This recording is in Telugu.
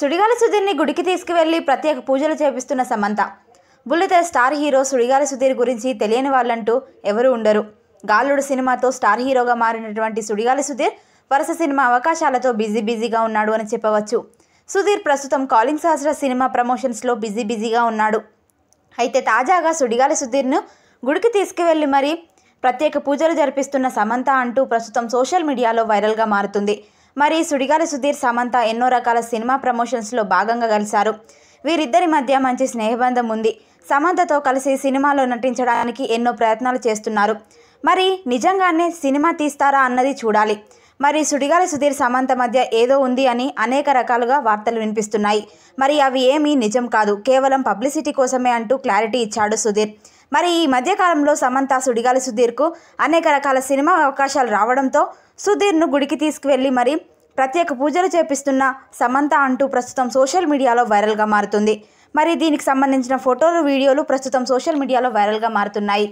సుడిగాలి సుధీర్ని గుడికి తీసుకువెళ్లి ప్రత్యేక పూజలు చేపిస్తున్న సమంత బుల్లెత స్టార్ హీరో సుడిగాలి సుధీర్ గురించి తెలియని వాళ్ళంటూ ఎవరూ ఉండరు గాలుడు సినిమాతో స్టార్ హీరోగా మారినటువంటి సుడిగాలి సుధీర్ వరుస సినిమా అవకాశాలతో బిజీ బిజీగా ఉన్నాడు అని చెప్పవచ్చు సుధీర్ ప్రస్తుతం కాలింగ్ సహస్ర సినిమా ప్రమోషన్స్లో బిజీ బిజీగా ఉన్నాడు అయితే తాజాగా సుడిగాలి సుధీర్ను గుడికి తీసుకువెళ్ళి మరి ప్రత్యేక పూజలు జరిపిస్తున్న సమంత అంటూ ప్రస్తుతం సోషల్ మీడియాలో వైరల్గా మారుతుంది మరి సుడిగాల సుధీర్ సమంత ఎన్నో రకాల సినిమా ప్రమోషన్స్లో భాగంగా కలిశారు వీరిద్దరి మధ్య మంచి స్నేహబంధం ఉంది సమంతతో కలిసి సినిమాలో నటించడానికి ఎన్నో ప్రయత్నాలు చేస్తున్నారు మరి నిజంగానే సినిమా తీస్తారా అన్నది చూడాలి మరి సుడిగాల సుధీర్ సమంత మధ్య ఏదో ఉంది అని అనేక రకాలుగా వార్తలు వినిపిస్తున్నాయి మరి అవి ఏమీ నిజం కాదు కేవలం పబ్లిసిటీ కోసమే అంటూ క్లారిటీ ఇచ్చాడు సుధీర్ మరి ఈ మధ్యకాలంలో సమంత సుడిగాలి సుధీర్కు అనేక రకాల సినిమా అవకాశాలు రావడంతో సుధీర్ను గుడికి తీసుకువెళ్ళి మరి ప్రత్యేక పూజలు చేపిస్తున్న సమంత అంటూ ప్రస్తుతం సోషల్ మీడియాలో వైరల్గా మారుతుంది మరి దీనికి సంబంధించిన ఫోటోలు వీడియోలు ప్రస్తుతం సోషల్ మీడియాలో వైరల్గా మారుతున్నాయి